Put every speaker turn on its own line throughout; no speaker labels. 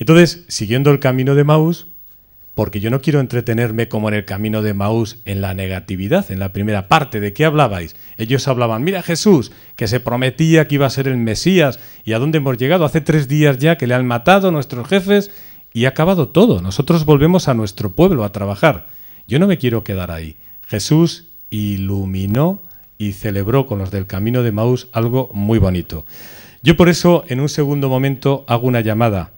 Entonces, siguiendo el camino de Maús, porque yo no quiero entretenerme como en el camino de Maús en la negatividad, en la primera parte, ¿de qué hablabais? Ellos hablaban, mira Jesús, que se prometía que iba a ser el Mesías, y a dónde hemos llegado, hace tres días ya que le han matado a nuestros jefes, y ha acabado todo, nosotros volvemos a nuestro pueblo a trabajar. Yo no me quiero quedar ahí. Jesús iluminó y celebró con los del camino de Maús algo muy bonito. Yo por eso en un segundo momento hago una llamada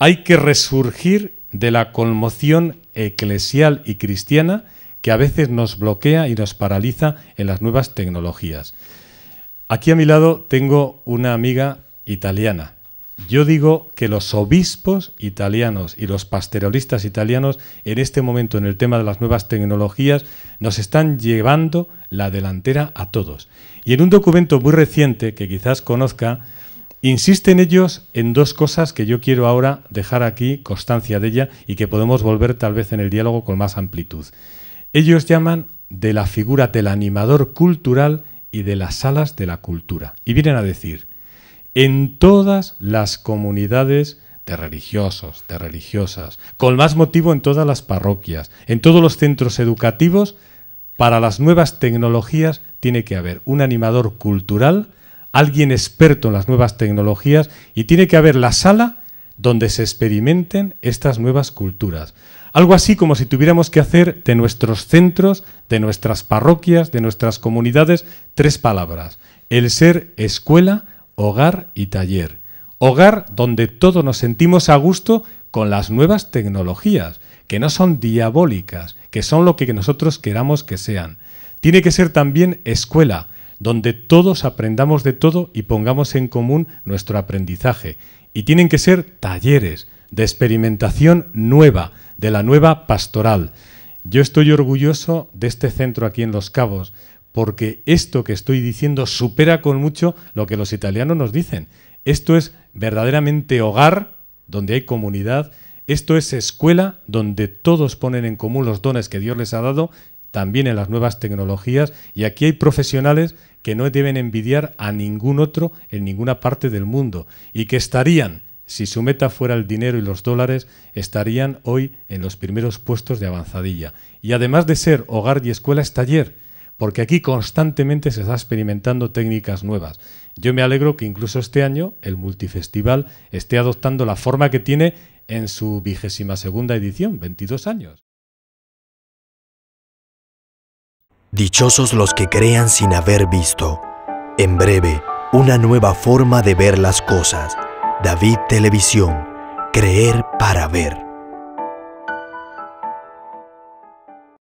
hay que resurgir de la conmoción eclesial y cristiana que a veces nos bloquea y nos paraliza en las nuevas tecnologías. Aquí a mi lado tengo una amiga italiana. Yo digo que los obispos italianos y los pastoralistas italianos en este momento en el tema de las nuevas tecnologías nos están llevando la delantera a todos. Y en un documento muy reciente que quizás conozca, Insisten ellos en dos cosas que yo quiero ahora dejar aquí constancia de ella y que podemos volver tal vez en el diálogo con más amplitud. Ellos llaman de la figura del animador cultural y de las salas de la cultura. Y vienen a decir, en todas las comunidades de religiosos, de religiosas, con más motivo en todas las parroquias, en todos los centros educativos, para las nuevas tecnologías tiene que haber un animador cultural alguien experto en las nuevas tecnologías y tiene que haber la sala donde se experimenten estas nuevas culturas. Algo así como si tuviéramos que hacer de nuestros centros, de nuestras parroquias, de nuestras comunidades, tres palabras. El ser escuela, hogar y taller. Hogar donde todos nos sentimos a gusto con las nuevas tecnologías, que no son diabólicas, que son lo que nosotros queramos que sean. Tiene que ser también escuela, donde todos aprendamos de todo y pongamos en común nuestro aprendizaje. Y tienen que ser talleres de experimentación nueva, de la nueva pastoral. Yo estoy orgulloso de este centro aquí en Los Cabos, porque esto que estoy diciendo supera con mucho lo que los italianos nos dicen. Esto es verdaderamente hogar, donde hay comunidad, esto es escuela donde todos ponen en común los dones que Dios les ha dado también en las nuevas tecnologías y aquí hay profesionales que no deben envidiar a ningún otro en ninguna parte del mundo y que estarían, si su meta fuera el dinero y los dólares, estarían hoy en los primeros puestos de avanzadilla. Y además de ser hogar y escuela, es taller, porque aquí constantemente se está experimentando técnicas nuevas. Yo me alegro que incluso este año el multifestival esté adoptando la forma que tiene en su vigésima segunda edición, 22 años. Dichosos los que crean sin haber visto. En breve, una nueva forma de ver las cosas. David Televisión, creer para ver.